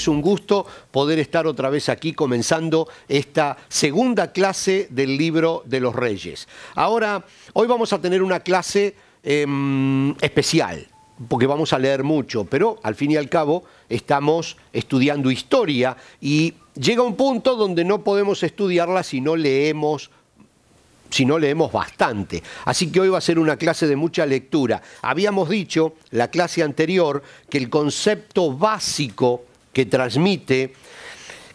es un gusto poder estar otra vez aquí comenzando esta segunda clase del libro de los reyes. Ahora, hoy vamos a tener una clase em, especial, porque vamos a leer mucho, pero al fin y al cabo estamos estudiando historia y llega un punto donde no podemos estudiarla si no leemos si no leemos bastante. Así que hoy va a ser una clase de mucha lectura. Habíamos dicho, la clase anterior, que el concepto básico que transmite,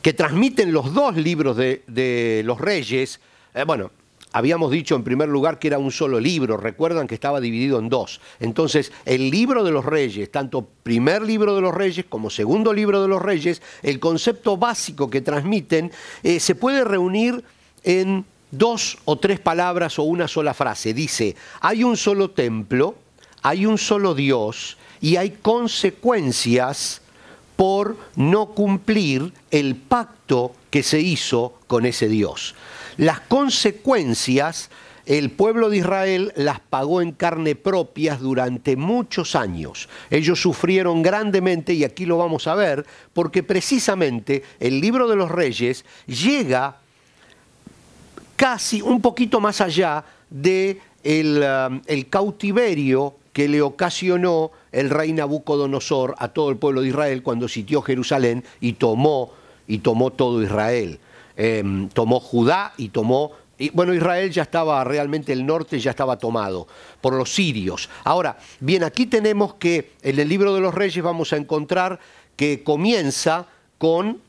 que transmiten los dos libros de, los reyes. Eh, bueno, habíamos dicho en primer lugar que era un solo libro, recuerdan que estaba dividido en dos. Entonces, el libro de los reyes, tanto primer libro de los reyes como segundo libro de los reyes, el concepto básico que transmiten eh, se puede reunir en dos o tres palabras o una sola frase. Dice, hay un solo templo, hay un solo Dios y hay consecuencias por no cumplir el pacto que se hizo con ese Dios. Las consecuencias el pueblo de Israel las pagó en carne propia durante muchos años. Ellos sufrieron grandemente y aquí lo vamos a ver porque precisamente el libro de los reyes llega casi un poquito más allá del de um, el cautiverio que le ocasionó el rey Nabucodonosor a todo el pueblo de Israel cuando sitió Jerusalén y tomó, y tomó todo Israel. Em, tomó Judá y tomó y bueno, Israel ya estaba realmente, el norte ya estaba tomado por los sirios. Ahora, bien, aquí tenemos que en el libro de los reyes vamos a encontrar que comienza con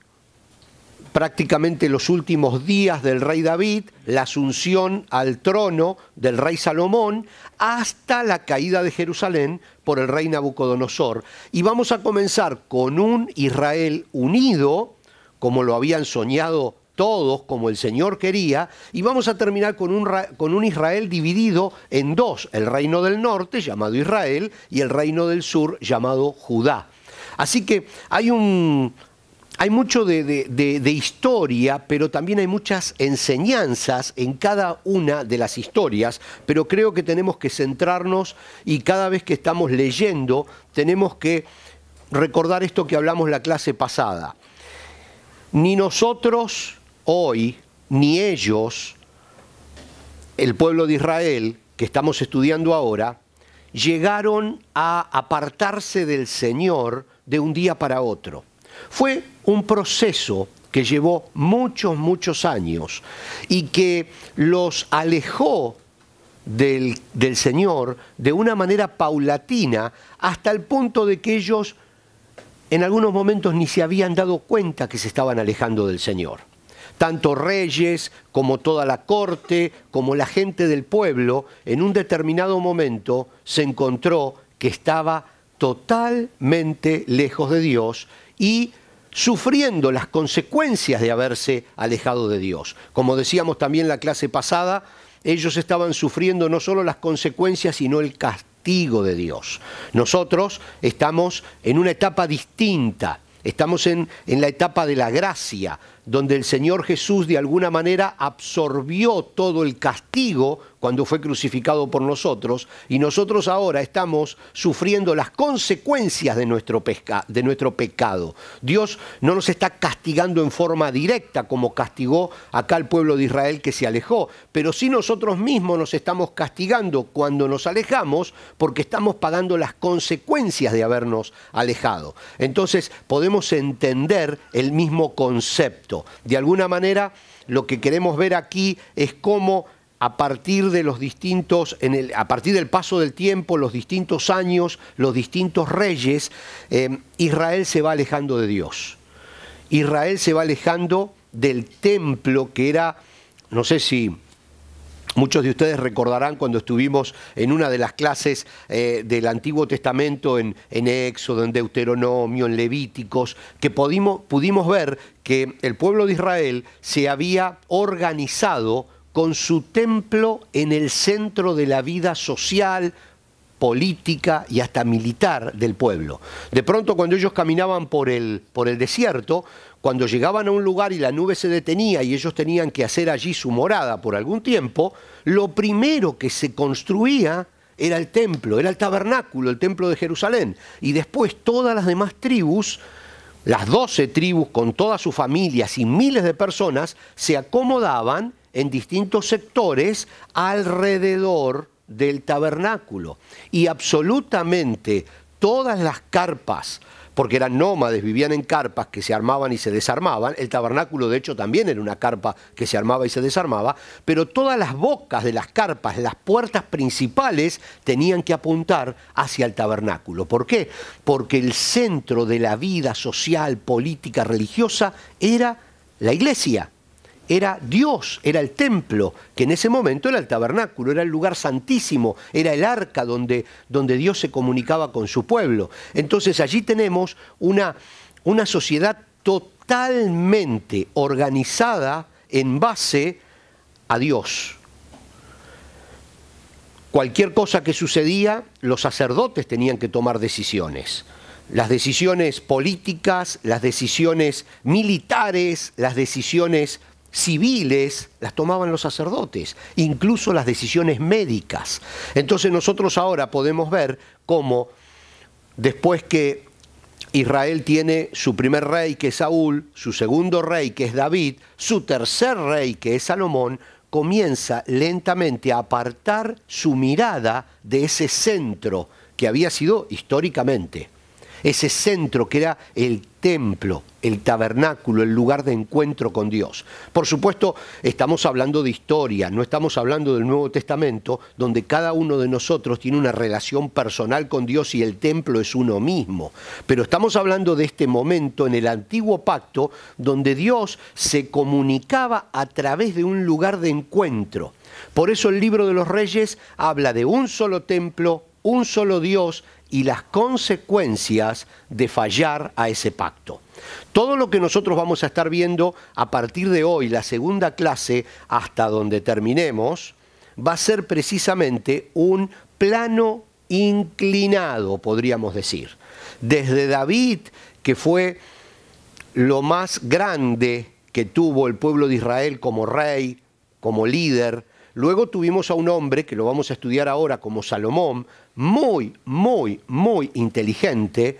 prácticamente los últimos días del rey David, la asunción al trono del rey Salomón, hasta la caída de Jerusalén por el rey Nabucodonosor. Y vamos a comenzar con un Israel unido, como lo habían soñado todos, como el Señor quería, y vamos a terminar con un, Israel dividido en dos, el reino del norte, llamado Israel, y el reino del sur, llamado Judá. Así que hay un, hay mucho de, historia, pero también hay muchas enseñanzas en cada una de las historias, pero creo que tenemos que centrarnos y cada vez que estamos leyendo tenemos que recordar esto que hablamos la clase pasada. Ni nosotros hoy, ni ellos, el pueblo de Israel que estamos estudiando ahora, llegaron a apartarse del Señor de un día para otro. Fue un proceso que llevó muchos, muchos años y que los alejó del, del Señor de una manera paulatina hasta el punto de que ellos en algunos momentos ni se habían dado cuenta que se estaban alejando del Señor. Tanto reyes como toda la corte, como la gente del pueblo, en un determinado momento se encontró que estaba totalmente lejos de Dios y sufriendo las consecuencias de haberse alejado de Dios. Como decíamos también en la clase pasada, ellos estaban sufriendo no solo las consecuencias, sino el castigo de Dios. Nosotros estamos en una etapa distinta, estamos en, en la etapa de la gracia, donde el Señor Jesús de alguna manera absorbió todo el castigo cuando fue crucificado por nosotros, y nosotros ahora estamos sufriendo las consecuencias de nuestro, de nuestro pecado. Dios no nos está castigando en forma directa como castigó acá al pueblo de Israel que se alejó, pero sí nosotros mismos nos estamos castigando cuando nos alejamos porque estamos pagando las consecuencias de habernos alejado. Entonces podemos entender el mismo concepto. De alguna manera, lo que queremos ver aquí es cómo a partir de los distintos, a partir del paso del tiempo, los distintos años, los distintos reyes, eh, Israel se va alejando de Dios. Israel se va alejando del templo que era, no sé si Muchos de ustedes recordarán cuando estuvimos en una de las clases eh, del Antiguo Testamento, en, en, Éxodo, en Deuteronomio, en Levíticos, que pudimos ver que el pueblo de Israel se había organizado con su templo en el centro de la vida social, política y hasta militar del pueblo. De pronto cuando ellos caminaban por el, por el desierto, cuando llegaban a un lugar y la nube se detenía y ellos tenían que hacer allí su morada por algún tiempo, lo primero que se construía era el templo, era el tabernáculo, el templo de Jerusalén. Y después todas las demás tribus, las doce tribus con todas sus familias y miles de personas, se acomodaban en distintos sectores alrededor del tabernáculo. Y absolutamente todas las carpas, porque eran nómades, vivían en carpas que se armaban y se desarmaban, el tabernáculo de hecho también era una carpa que se armaba y se desarmaba, pero todas las bocas de las carpas, las puertas principales, tenían que apuntar hacia el tabernáculo. ¿Por qué? Porque el centro de la vida social, política, religiosa era la iglesia, era Dios, era el templo, que en ese momento era el tabernáculo, era el lugar santísimo, era el arca donde, donde Dios se comunicaba con su pueblo. Entonces allí tenemos una, una sociedad totalmente organizada en base a Dios. Cualquier cosa que sucedía, los sacerdotes tenían que tomar decisiones las decisiones políticas, las decisiones militares, las decisiones civiles las tomaban los sacerdotes, incluso las decisiones médicas. Entonces nosotros ahora podemos ver cómo después que Israel tiene su primer rey que es Saúl, su segundo rey que es David, su tercer rey que es Salomón, comienza lentamente a apartar su mirada de ese centro que había sido históricamente ese centro que era el templo, el tabernáculo, el lugar de encuentro con Dios. Por supuesto, estamos hablando de historia, no estamos hablando del Nuevo Testamento, donde cada uno de nosotros tiene una relación personal con Dios y el templo es uno mismo. Pero estamos hablando de este momento en el antiguo pacto, donde Dios se comunicaba a través de un lugar de encuentro. Por eso el libro de los reyes habla de un solo templo, un solo Dios, y las consecuencias de fallar a ese pacto. Todo lo que nosotros vamos a estar viendo a partir de hoy, la segunda clase, hasta donde terminemos, va a ser precisamente un plano inclinado, podríamos decir. Desde David, que fue lo más grande que tuvo el pueblo de Israel como rey, como líder, Luego tuvimos a un hombre, que lo vamos a estudiar ahora como Salomón, muy, muy, muy inteligente,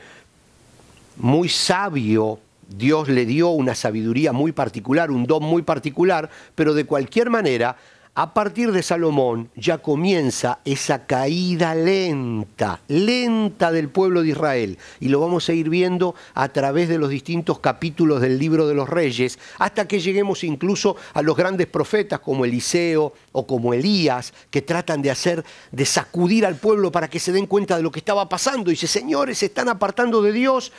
muy sabio. Dios le dio una sabiduría muy particular, un don muy particular, pero de cualquier manera a partir de Salomón ya comienza esa caída lenta, lenta del pueblo de Israel. Y lo vamos a ir viendo a través de los distintos capítulos del libro de los reyes, hasta que lleguemos incluso a los grandes profetas como Eliseo o como Elías, que tratan de hacer, de sacudir al pueblo para que se den cuenta de lo que estaba pasando. Y dice, señores, se están apartando de Dios.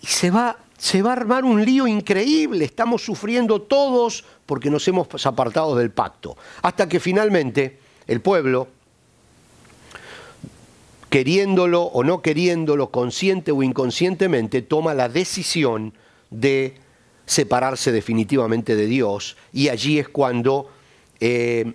Y se va se va a armar un lío increíble, estamos sufriendo todos porque nos hemos apartado del pacto. Hasta que finalmente el pueblo, queriéndolo o no queriéndolo, consciente o inconscientemente, toma la decisión de separarse definitivamente de Dios y allí es cuando, eh,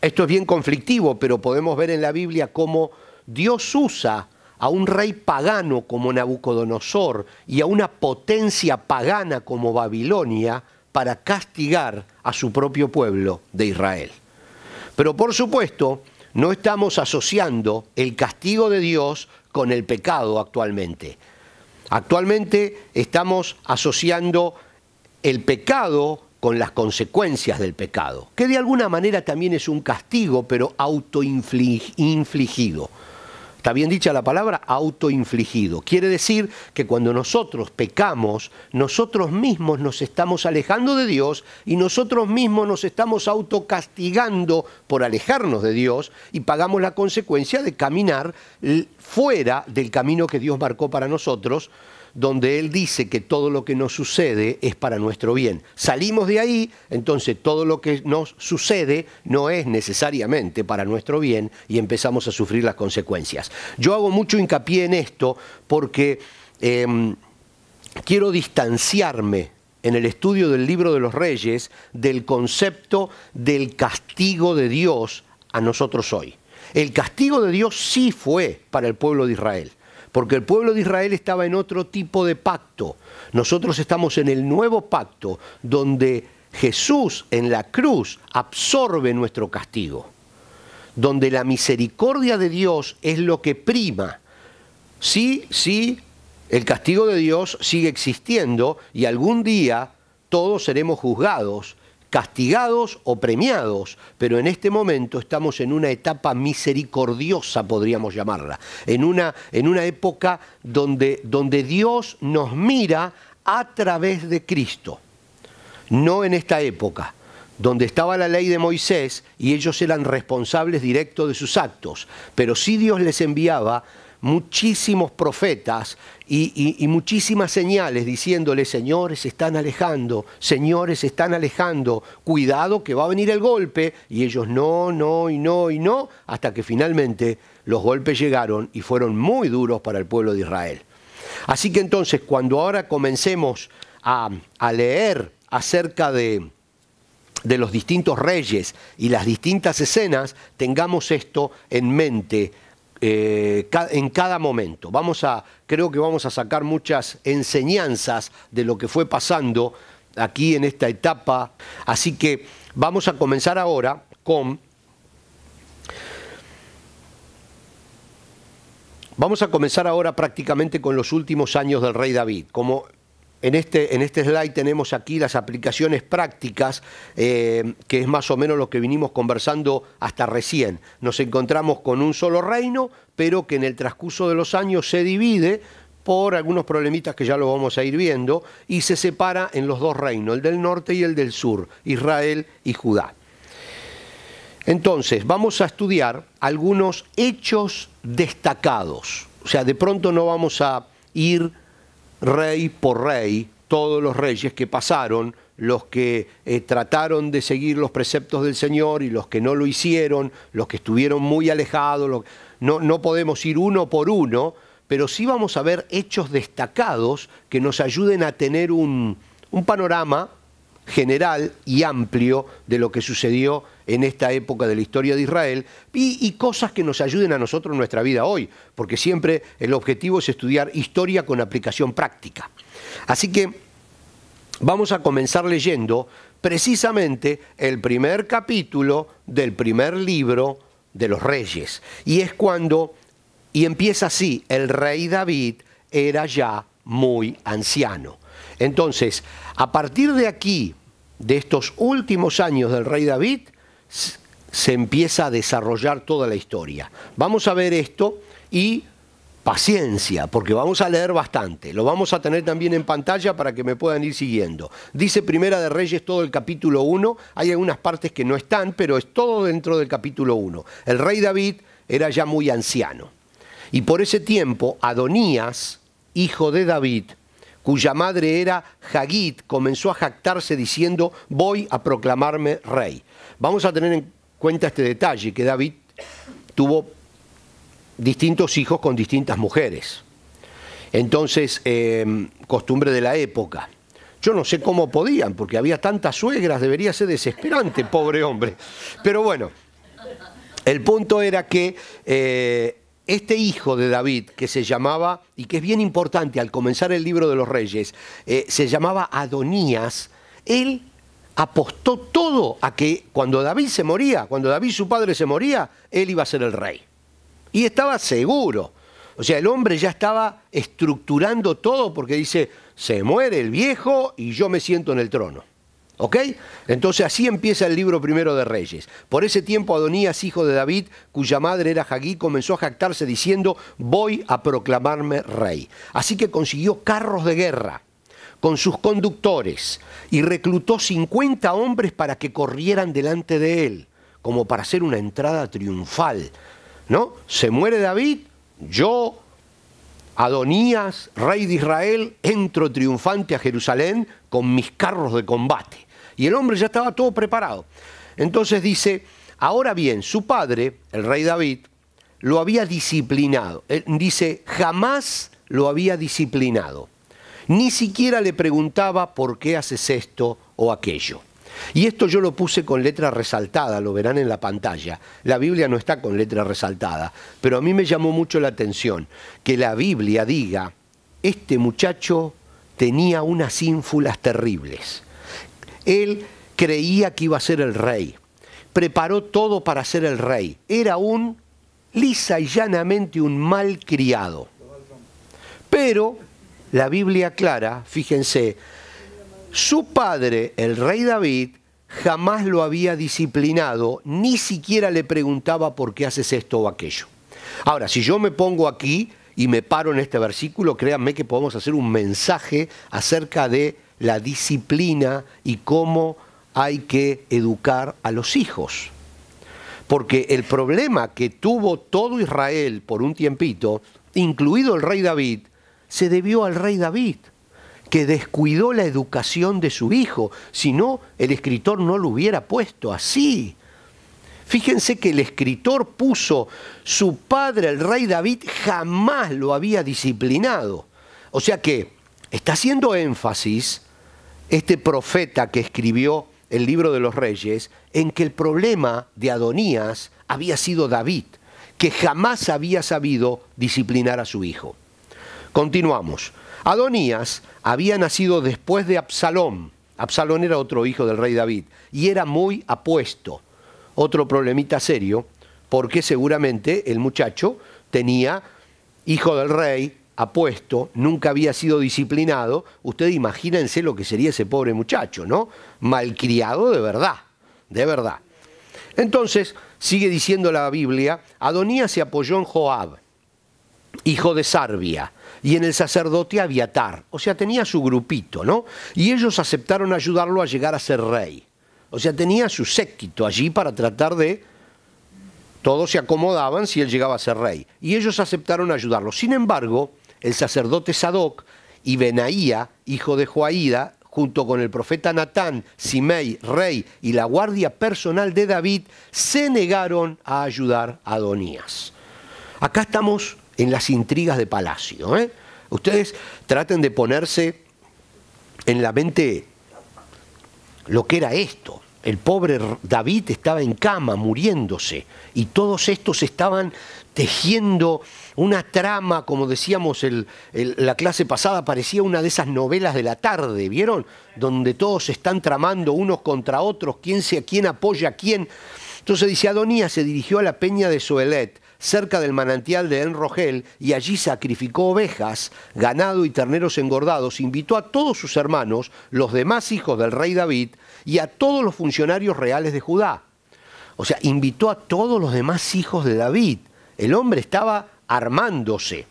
esto es bien conflictivo, pero podemos ver en la Biblia cómo Dios usa a un rey pagano como Nabucodonosor y a una potencia pagana como Babilonia para castigar a su propio pueblo de Israel. Pero por supuesto, no estamos asociando el castigo de Dios con el pecado actualmente. Actualmente estamos asociando el pecado con las consecuencias del pecado, que de alguna manera también es un castigo, pero autoinfligido. Está bien dicha la palabra autoinfligido. Quiere decir que cuando nosotros pecamos, nosotros mismos nos estamos alejando de Dios y nosotros mismos nos estamos autocastigando por alejarnos de Dios y pagamos la consecuencia de caminar fuera del camino que Dios marcó para nosotros donde él dice que todo lo que nos sucede es para nuestro bien. Salimos de ahí, entonces todo lo que nos sucede no es necesariamente para nuestro bien y empezamos a sufrir las consecuencias. Yo hago mucho hincapié en esto porque em, quiero distanciarme en el estudio del libro de los reyes del concepto del castigo de Dios a nosotros hoy. El castigo de Dios sí fue para el pueblo de Israel porque el pueblo de Israel estaba en otro tipo de pacto. Nosotros estamos en el nuevo pacto donde Jesús en la cruz absorbe nuestro castigo, donde la misericordia de Dios es lo que prima. Sí, sí, el castigo de Dios sigue existiendo y algún día todos seremos juzgados castigados o premiados, pero en este momento estamos en una etapa misericordiosa, podríamos llamarla, en una, en una época donde, donde Dios nos mira a través de Cristo, no en esta época donde estaba la ley de Moisés y ellos eran responsables directos de sus actos, pero si Dios les enviaba muchísimos profetas y, muchísimas señales diciéndole, señores, se están alejando, señores, se están alejando, cuidado que va a venir el golpe, y ellos no, no, y no, y no, hasta que finalmente los golpes llegaron y fueron muy duros para el pueblo de Israel. Así que entonces, cuando ahora comencemos a, leer acerca de, de los distintos reyes y las distintas escenas, tengamos esto en mente eh, en cada momento. Vamos a, creo que vamos a sacar muchas enseñanzas de lo que fue pasando aquí en esta etapa. Así que vamos a comenzar ahora con... Vamos a comenzar ahora prácticamente con los últimos años del rey David. Como en este, en este slide tenemos aquí las aplicaciones prácticas, eh, que es más o menos lo que vinimos conversando hasta recién. Nos encontramos con un solo reino, pero que en el transcurso de los años se divide por algunos problemitas que ya lo vamos a ir viendo, y se separa en los dos reinos, el del norte y el del sur, Israel y Judá. Entonces, vamos a estudiar algunos hechos destacados. O sea, de pronto no vamos a ir rey por rey, todos los reyes que pasaron, los que eh, trataron de seguir los preceptos del Señor y los que no lo hicieron, los que estuvieron muy alejados. No, no podemos ir uno por uno, pero sí vamos a ver hechos destacados que nos ayuden a tener un panorama general y amplio de lo que sucedió en esta época de la historia de Israel y, cosas que nos ayuden a nosotros en nuestra vida hoy, porque siempre el objetivo es estudiar historia con aplicación práctica. Así que vamos a comenzar leyendo precisamente el primer capítulo del primer libro de los reyes. Y es cuando, y empieza así, el rey David era ya muy anciano. Entonces, a partir de aquí, de estos últimos años del rey David, se empieza a desarrollar toda la historia. Vamos a ver esto y paciencia, porque vamos a leer bastante. Lo vamos a tener también en pantalla para que me puedan ir siguiendo. Dice Primera de Reyes todo el capítulo 1. Hay algunas partes que no están, pero es todo dentro del capítulo 1. El rey David era ya muy anciano. Y por ese tiempo, Adonías, hijo de David, cuya madre era Hagit, comenzó a jactarse diciendo, voy a proclamarme rey. Vamos a tener en cuenta este detalle, que David tuvo distintos hijos con distintas mujeres. Entonces, em, costumbre de la época. Yo no sé cómo podían, porque había tantas suegras, debería ser desesperante, pobre hombre. Pero bueno, el punto era que eh, este hijo de David, que se llamaba, y que es bien importante al comenzar el libro de los reyes, eh, se llamaba Adonías, él apostó todo a que cuando David se moría, cuando David su padre se moría, él iba a ser el rey. Y estaba seguro. O sea, el hombre ya estaba estructurando todo porque dice, se muere el viejo y yo me siento en el trono. ¿Ok? Entonces así empieza el libro primero de Reyes. Por ese tiempo Adonías, hijo de David, cuya madre era jagui comenzó a jactarse diciendo, voy a proclamarme rey. Así que consiguió carros de guerra con sus conductores y reclutó 50 hombres para que corrieran delante de él, como para hacer una entrada triunfal. ¿No? Se muere David, yo, Adonías, rey de Israel, entro triunfante a Jerusalén con mis carros de combate. Y el hombre ya estaba todo preparado. Entonces dice, ahora bien, su padre, el rey David, lo había disciplinado. Eh, dice, jamás lo había disciplinado. Ni siquiera le preguntaba por qué haces esto o aquello. Y esto yo lo puse con letra resaltada, lo verán en la pantalla. La Biblia no está con letra resaltada, pero a mí me llamó mucho la atención que la Biblia diga, este muchacho tenía unas ínfulas terribles. Él creía que iba a ser el rey. Preparó todo para ser el rey. Era un, lisa y llanamente, un mal criado. Pero la Biblia aclara, fíjense, su padre, el rey David, jamás lo había disciplinado, ni siquiera le preguntaba por qué haces esto o aquello. Ahora, si yo me pongo aquí y me paro en este versículo, créanme que podemos hacer un mensaje acerca de la disciplina y cómo hay que educar a los hijos. Porque el problema que tuvo todo Israel por un tiempito, incluido el rey David, se debió al rey David, que descuidó la educación de su hijo, si no, el escritor no lo hubiera puesto así. Fíjense que el escritor puso, su padre, el rey David, jamás lo había disciplinado. O sea que está haciendo énfasis este profeta que escribió el libro de los reyes, en que el problema de Adonías había sido David, que jamás había sabido disciplinar a su hijo. Continuamos. Adonías había nacido después de Absalón. Absalón era otro hijo del rey David y era muy apuesto. Otro problemita serio, porque seguramente el muchacho tenía hijo del rey, apuesto, nunca había sido disciplinado, usted imagínense lo que sería ese pobre muchacho, ¿no? Malcriado de verdad, de verdad. Entonces, sigue diciendo la Biblia, Adonías se apoyó en Joab, hijo de Sarbia, y en el sacerdote Abiatar, o sea, tenía su grupito, ¿no? Y ellos aceptaron ayudarlo a llegar a ser rey. O sea, tenía su séquito allí para tratar de todos se acomodaban si él llegaba a ser rey. Y ellos aceptaron ayudarlo. Sin embargo, el sacerdote Sadoc y Benaía, hijo de Joaída, junto con el profeta Natán, Simei, rey, y la guardia personal de David, se negaron a ayudar a Adonías. Acá estamos en las intrigas de palacio. ¿eh? Ustedes traten de ponerse en la mente lo que era esto. El pobre David estaba en cama, muriéndose, y todos estos estaban tejiendo una trama, como decíamos el, la clase pasada, parecía una de esas novelas de la tarde, ¿vieron? Donde todos están tramando unos contra otros, quién, sea, quién apoya a quién. Entonces dice, Adonías se dirigió a la peña de Soelet, cerca del manantial de Enrogel, y allí sacrificó ovejas, ganado y terneros engordados. Invitó a todos sus hermanos, los demás hijos del rey David, y a todos los funcionarios reales de Judá. O sea, invitó a todos los demás hijos de David. El hombre estaba armándose.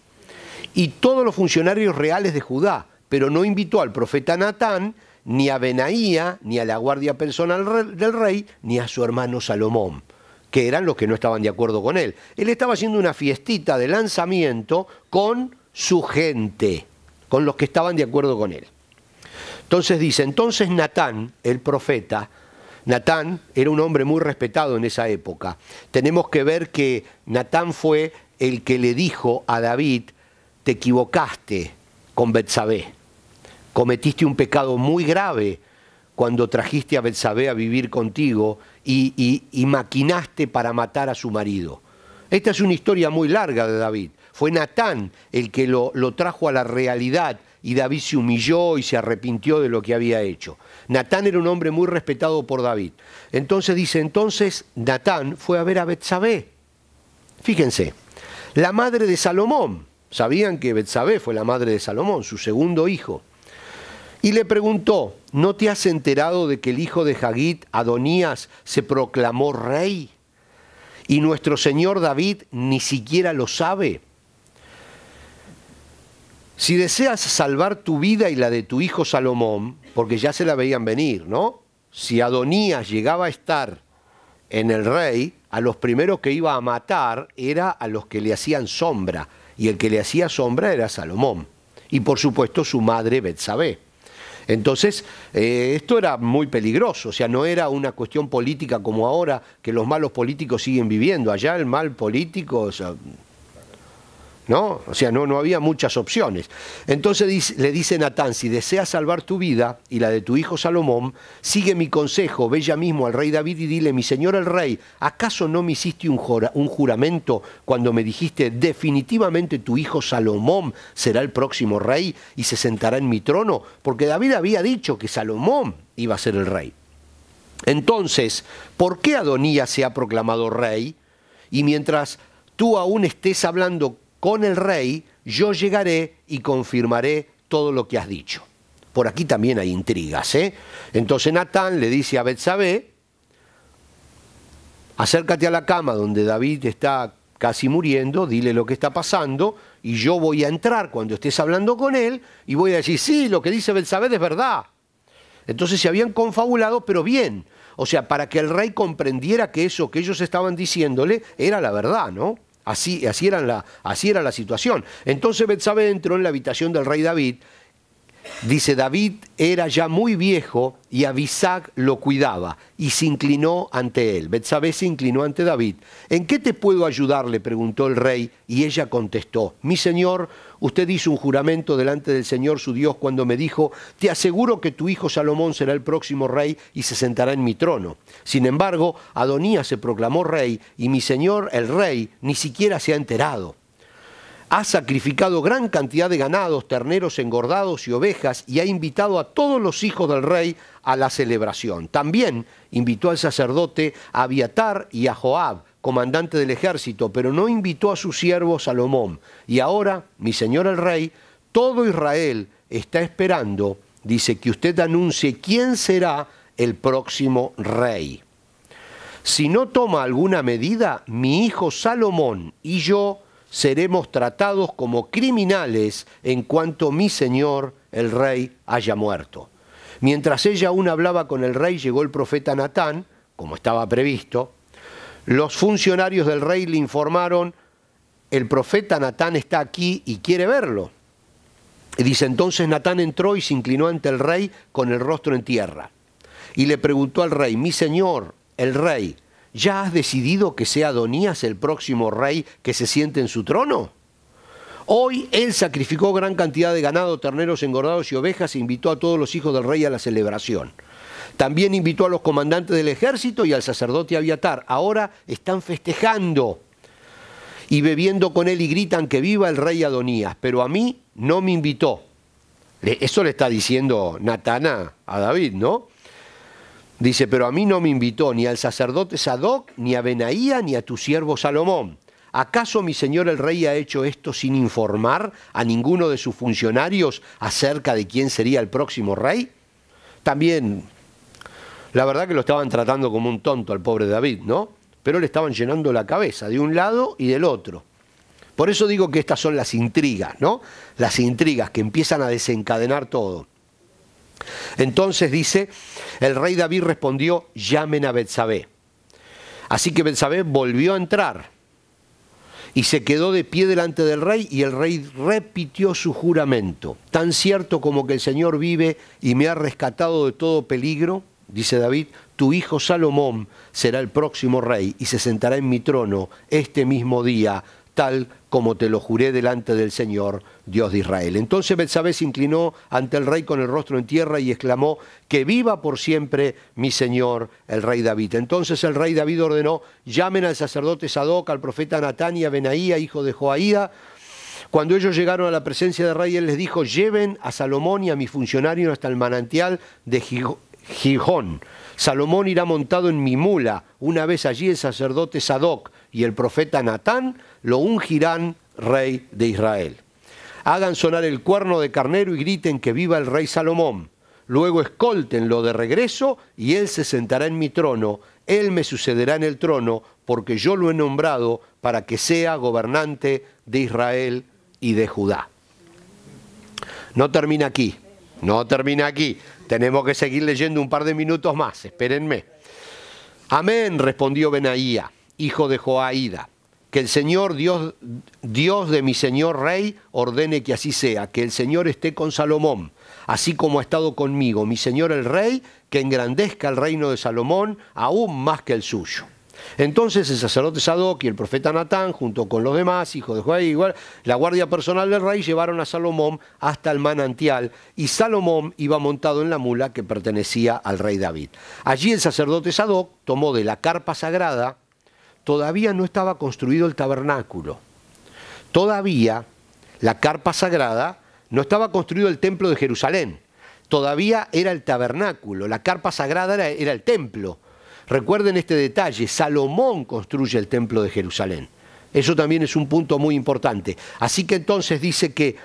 Y todos los funcionarios reales de Judá, pero no invitó al profeta Natán, ni a Benaía, ni a la guardia personal del rey, ni a su hermano Salomón, que eran los que no estaban de acuerdo con él. Él estaba haciendo una fiestita de lanzamiento con su gente, con los que estaban de acuerdo con él. Entonces dice, entonces Natán, el profeta, Natán era un hombre muy respetado en esa época. Tenemos que ver que Natán fue el que le dijo a David, te equivocaste con Betsabé, cometiste un pecado muy grave cuando trajiste a Betsabé a vivir contigo y, y, maquinaste para matar a su marido. Esta es una historia muy larga de David. Fue Natán el que lo trajo a la realidad y David se humilló y se arrepintió de lo que había hecho. Natán era un hombre muy respetado por David. Entonces dice, entonces Natán fue a ver a Betsabé. Fíjense, la madre de Salomón. Sabían que Betsabé fue la madre de Salomón, su segundo hijo. Y le preguntó, ¿no te has enterado de que el hijo de Hagit, Adonías, se proclamó rey? Y nuestro señor David ni siquiera lo sabe. Si deseas salvar tu vida y la de tu hijo Salomón, porque ya se la veían venir, ¿no? Si Adonías llegaba a estar en el rey, a los primeros que iba a matar era a los que le hacían sombra, y el que le hacía sombra era Salomón, y por supuesto su madre Betsabé. Entonces, eh, esto era muy peligroso, o sea, no era una cuestión política como ahora, que los malos políticos siguen viviendo, allá el mal político... O sea, ¿no? O sea, no, no había muchas opciones. Entonces le dice Natán, si deseas salvar tu vida y la de tu hijo Salomón, sigue mi consejo, ve ya mismo al rey David y dile, mi señor el rey, ¿acaso no me hiciste un, un juramento cuando me dijiste, definitivamente tu hijo Salomón será el próximo rey y se sentará en mi trono? Porque David había dicho que Salomón iba a ser el rey. Entonces, ¿por qué Adonías se ha proclamado rey? Y mientras tú aún estés hablando con el rey yo llegaré y confirmaré todo lo que has dicho. Por aquí también hay intrigas, ¿eh? Entonces Natán le dice a Betsabé, acércate a la cama donde David está casi muriendo, dile lo que está pasando y yo voy a entrar cuando estés hablando con él y voy a decir, sí, lo que dice Betsabé es verdad. Entonces se habían confabulado, pero bien, o sea, para que el rey comprendiera que eso que ellos estaban diciéndole era la verdad, ¿no? Así, la, así era la situación. Entonces Betsabé entró en la habitación del rey David. Dice, David era ya muy viejo y Abisag lo cuidaba y se inclinó ante él. Betsabé se inclinó ante David. ¿En qué te puedo ayudar? le preguntó el rey y ella contestó, mi señor, Usted hizo un juramento delante del Señor su Dios cuando me dijo, te aseguro que tu hijo Salomón será el próximo rey y se sentará en mi trono. Sin embargo, Adonías se proclamó rey y mi Señor, el rey, ni siquiera se ha enterado. Ha sacrificado gran cantidad de ganados, terneros engordados y ovejas y ha invitado a todos los hijos del rey a la celebración. También invitó al sacerdote a Abiatar y a Joab comandante del ejército, pero no invitó a su siervo Salomón. Y ahora, mi señor el rey, todo Israel está esperando, dice, que usted anuncie quién será el próximo rey. Si no toma alguna medida, mi hijo Salomón y yo seremos tratados como criminales en cuanto mi señor, el rey, haya muerto. Mientras ella aún hablaba con el rey, llegó el profeta Natán, como estaba previsto, los funcionarios del rey le informaron, el profeta Natán está aquí y quiere verlo. Y dice, entonces Natán entró y se inclinó ante el rey con el rostro en tierra. Y le preguntó al rey, mi señor, el rey, ¿ya has decidido que sea Donías el próximo rey que se siente en su trono? Hoy él sacrificó gran cantidad de ganado, terneros engordados y ovejas e invitó a todos los hijos del rey a la celebración. También invitó a los comandantes del ejército y al sacerdote Aviatar. Ahora están festejando y bebiendo con él y gritan que viva el rey Adonías, pero a mí no me invitó. Eso le está diciendo Natana a David, ¿no? Dice, pero a mí no me invitó ni al sacerdote Sadoc, ni a Benaía, ni a tu siervo Salomón. ¿Acaso mi señor el rey ha hecho esto sin informar a ninguno de sus funcionarios acerca de quién sería el próximo rey? También la verdad que lo estaban tratando como un tonto al pobre David, ¿no? Pero le estaban llenando la cabeza de un lado y del otro. Por eso digo que estas son las intrigas, ¿no? Las intrigas que empiezan a desencadenar todo. Entonces dice, el rey David respondió, llamen a Betsabé. Así que Betsabé volvió a entrar y se quedó de pie delante del rey y el rey repitió su juramento, tan cierto como que el Señor vive y me ha rescatado de todo peligro, dice David, tu hijo Salomón será el próximo rey y se sentará en mi trono este mismo día, tal como te lo juré delante del Señor, Dios de Israel. Entonces Betsabé se inclinó ante el rey con el rostro en tierra y exclamó, que viva por siempre mi Señor, el rey David. Entonces el rey David ordenó, llamen al sacerdote Sadoc, al profeta Natán y a Benaía, hijo de Joaída, cuando ellos llegaron a la presencia del rey, él les dijo, lleven a Salomón y a mis funcionarios hasta el manantial de Gijón. Salomón irá montado en mi mula. Una vez allí el sacerdote Sadoc y el profeta Natán lo ungirán rey de Israel. Hagan sonar el cuerno de carnero y griten que viva el rey Salomón. Luego escoltenlo de regreso y él se sentará en mi trono. Él me sucederá en el trono porque yo lo he nombrado para que sea gobernante de Israel y de Judá. No termina aquí, no termina aquí. Tenemos que seguir leyendo un par de minutos más, espérenme. Amén, respondió Benaía, hijo de Joaída. Que el Señor Dios, Dios de mi Señor Rey ordene que así sea, que el Señor esté con Salomón, así como ha estado conmigo, mi Señor el Rey, que engrandezca el reino de Salomón aún más que el suyo. Entonces el sacerdote Sadoc y el profeta Natán, junto con los demás, hijos de Juárez, igual, la guardia personal del rey, llevaron a Salomón hasta el manantial y Salomón iba montado en la mula que pertenecía al rey David. Allí el sacerdote Sadoc tomó de la carpa sagrada, todavía no estaba construido el tabernáculo, todavía la carpa sagrada no estaba construido el templo de Jerusalén, todavía era el tabernáculo, la carpa sagrada era el templo Recuerden este detalle, Salomón construye el templo de Jerusalén. Eso también es un punto muy importante. Así que entonces dice que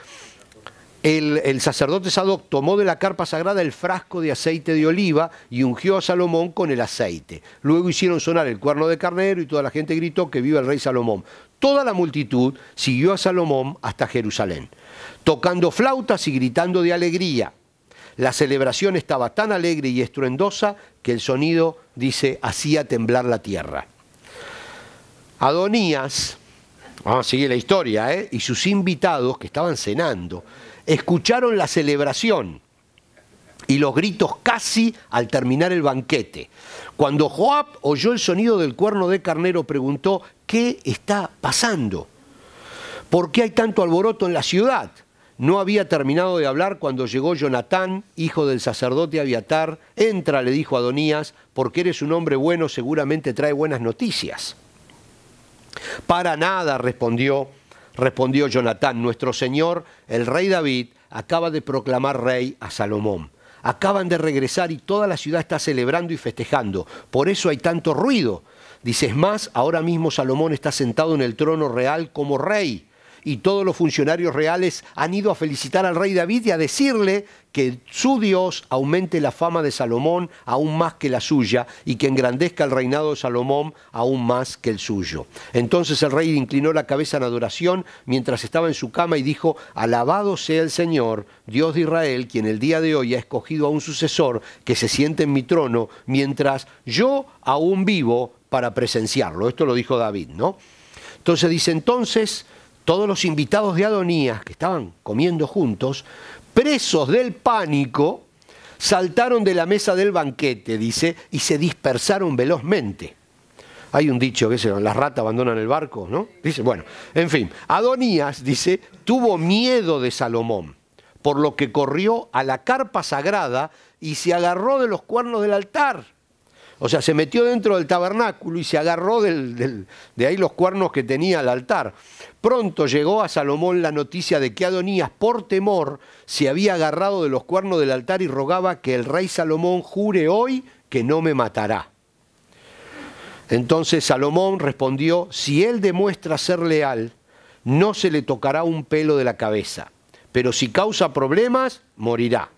el, sacerdote Sadoc tomó de la carpa sagrada el frasco de aceite de oliva y ungió a Salomón con el aceite. Luego hicieron sonar el cuerno de carnero y toda la gente gritó que viva el rey Salomón. Toda la multitud siguió a Salomón hasta Jerusalén, tocando flautas y gritando de alegría. La celebración estaba tan alegre y estruendosa que el sonido, dice, hacía temblar la tierra. Adonías, vamos a seguir la historia, ¿eh? y sus invitados que estaban cenando, escucharon la celebración y los gritos casi al terminar el banquete. Cuando Joab oyó el sonido del cuerno de carnero, preguntó, ¿qué está pasando? ¿Por qué hay tanto alboroto en la ciudad? No había terminado de hablar cuando llegó Jonatán, hijo del sacerdote Abiatar. Entra, le dijo Adonías, porque eres un hombre bueno, seguramente trae buenas noticias. Para nada, respondió, respondió Jonatán, nuestro señor, el rey David, acaba de proclamar rey a Salomón. Acaban de regresar y toda la ciudad está celebrando y festejando. Por eso hay tanto ruido. Dices más, ahora mismo Salomón está sentado en el trono real como rey y todos los funcionarios reales han ido a felicitar al rey David y a decirle que su Dios aumente la fama de Salomón aún más que la suya y que engrandezca el reinado de Salomón aún más que el suyo. Entonces el rey inclinó la cabeza en adoración mientras estaba en su cama y dijo, alabado sea el Señor, Dios de Israel, quien el día de hoy ha escogido a un sucesor que se siente en mi trono mientras yo aún vivo para presenciarlo. Esto lo dijo David, ¿no? Entonces dice, entonces todos los invitados de Adonías, que estaban comiendo juntos, presos del pánico, saltaron de la mesa del banquete, dice, y se dispersaron velozmente. Hay un dicho que se las ratas abandonan el barco, ¿no? Dice, bueno, en fin, Adonías, dice, tuvo miedo de Salomón, por lo que corrió a la carpa sagrada y se agarró de los cuernos del altar. O sea, se metió dentro del tabernáculo y se agarró de ahí los cuernos que tenía el altar. Pronto llegó a Salomón la noticia de que Adonías, por temor, se había agarrado de los cuernos del altar y rogaba que el rey Salomón jure hoy que no me matará. Entonces Salomón respondió, si él demuestra ser leal, no se le tocará un pelo de la cabeza, pero si causa problemas, morirá.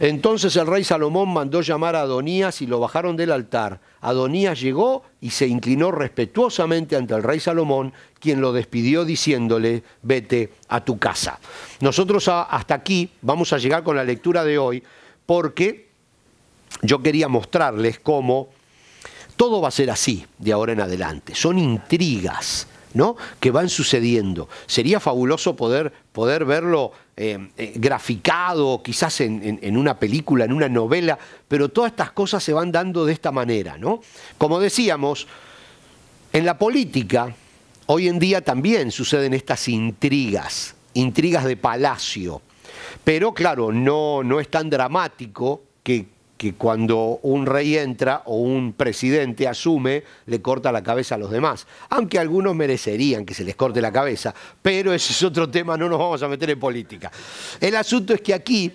Entonces el rey Salomón mandó llamar a Adonías y lo bajaron del altar. Adonías llegó y se inclinó respetuosamente ante el rey Salomón, quien lo despidió diciéndole, vete a tu casa. Nosotros hasta aquí vamos a llegar con la lectura de hoy, porque yo quería mostrarles cómo todo va a ser así de ahora en adelante. Son intrigas. ¿no? que van sucediendo. Sería fabuloso poder, poder verlo eh, eh, graficado, quizás en, en, una película, en una novela, pero todas estas cosas se van dando de esta manera, ¿no? Como decíamos, en la política, hoy en día también suceden estas intrigas, intrigas de palacio, pero claro, no, no es tan dramático que que cuando un rey entra o un presidente asume, le corta la cabeza a los demás. Aunque algunos merecerían que se les corte la cabeza, pero ese es otro tema, no nos vamos a meter en política. El asunto es que aquí,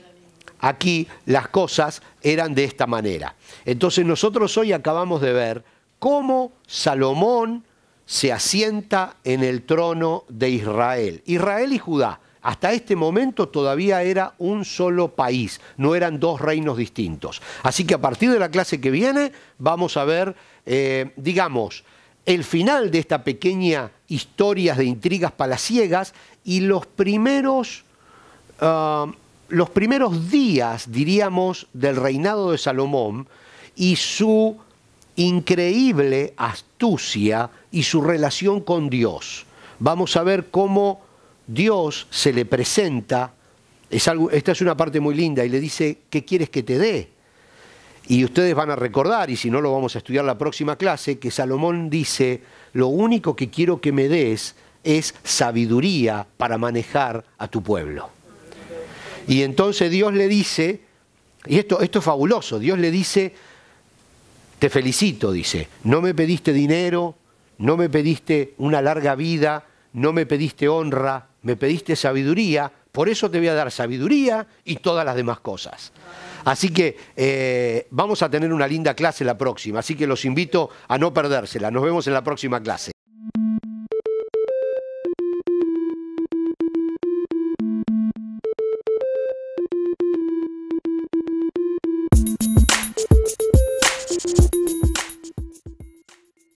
aquí las cosas eran de esta manera. Entonces nosotros hoy acabamos de ver cómo Salomón se asienta en el trono de Israel. Israel y Judá hasta este momento todavía era un solo país, no eran dos reinos distintos. Así que a partir de la clase que viene vamos a ver, eh, digamos, el final de esta pequeña historia de intrigas palaciegas y los primeros, ah, los primeros días, diríamos, del reinado de Salomón y su increíble astucia y su relación con Dios. Vamos a ver cómo Dios se le presenta, es algo, esta es una parte muy linda, y le dice, ¿qué quieres que te dé? Y ustedes van a recordar, y si no lo vamos a estudiar la próxima clase, que Salomón dice, lo único que quiero que me des es sabiduría para manejar a tu pueblo. Y entonces Dios le dice, y esto, esto es fabuloso, Dios le dice, te felicito, dice, no me pediste dinero, no me pediste una larga vida, no me pediste honra, me pediste sabiduría, por eso te voy a dar sabiduría y todas las demás cosas. Así que eh, vamos a tener una linda clase la próxima, así que los invito a no perdérsela. Nos vemos en la próxima clase.